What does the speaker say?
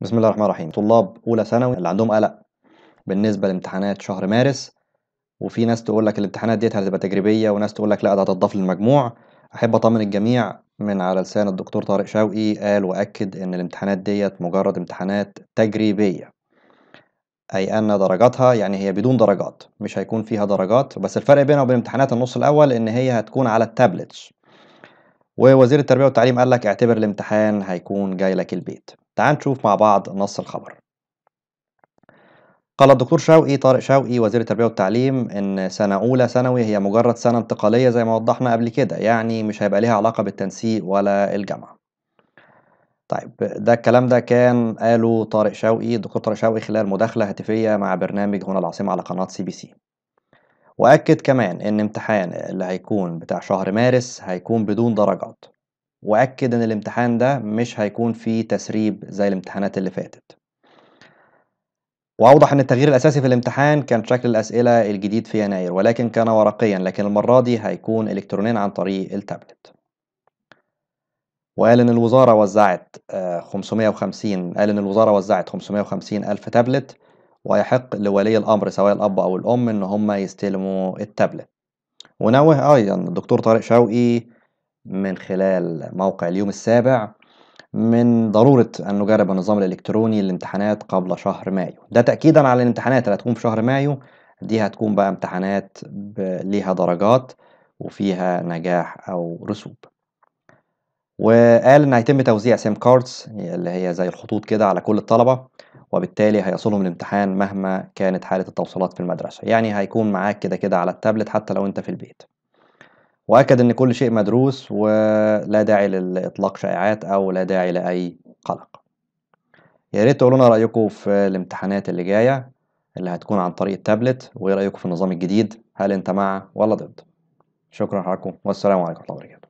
بسم الله الرحمن الرحيم طلاب اولى ثانوي اللي عندهم قلق بالنسبه لامتحانات شهر مارس وفي ناس تقول لك الامتحانات ديت هتبقى تجريبيه وناس تقول لك لا ده هتضاف للمجموع احب اطمن الجميع من على لسان الدكتور طارق شوقي قال واكد ان الامتحانات ديت مجرد امتحانات تجريبيه اي ان درجاتها يعني هي بدون درجات مش هيكون فيها درجات بس الفرق بينها وبين امتحانات النص الاول ان هي هتكون على التابلتس ووزير التربيه والتعليم قال لك اعتبر الامتحان هيكون جاي لك البيت تعال نشوف مع بعض نص الخبر قال الدكتور شوقي طارق شوقي وزير التربية والتعليم إن سنة أولى ثانوي هي مجرد سنة انتقالية زي ما وضحنا قبل كده يعني مش هيبقى ليها علاقة بالتنسيق ولا الجامعة طيب ده الكلام ده كان قاله طارق شوقي الدكتور طارق شوقي خلال مداخلة هاتفية مع برنامج هنا العاصمة على قناة سي بي سي وأكد كمان إن امتحان اللي هيكون بتاع شهر مارس هيكون بدون درجات وأكد إن الامتحان ده مش هيكون فيه تسريب زي الامتحانات اللي فاتت وأوضح أن التغيير الأساسي في الامتحان كان شكل الأسئلة الجديد في يناير ولكن كان ورقيا لكن المرة دي هيكون إلكترونيا عن طريق التابلت وقال إن الوزارة وزعت 550 آه، قال إن الوزارة وزعت 550 ألف تابلت ويحق لولي الأمر سواء الأب أو الأم إن هم يستلموا التابلت ونوه أيضا الدكتور طارق شوقي من خلال موقع اليوم السابع من ضرورة أن نجرب النظام الإلكتروني للامتحانات قبل شهر مايو ده تأكيدا على الامتحانات اللي هتكون في شهر مايو دي هتكون بقى امتحانات ليها درجات وفيها نجاح أو رسوب وقال إن هيتم توزيع سيم كاردز اللي هي زي الخطوط كده على كل الطلبة وبالتالي هيصلهم الامتحان مهما كانت حالة التوصيلات في المدرسة يعني هيكون معاك كده كده على التابلت حتى لو أنت في البيت وأكد أن كل شيء مدروس ولا داعي لإطلاق شائعات أو لا داعي لأي قلق يا ريت تقولوا لنا رأيكم في الامتحانات اللي جاية اللي هتكون عن طريق التابلت وإيه رأيكم في النظام الجديد هل أنت مع ولا ضد شكرا لحضراتكم والسلام عليكم ورحمة الله وبركاته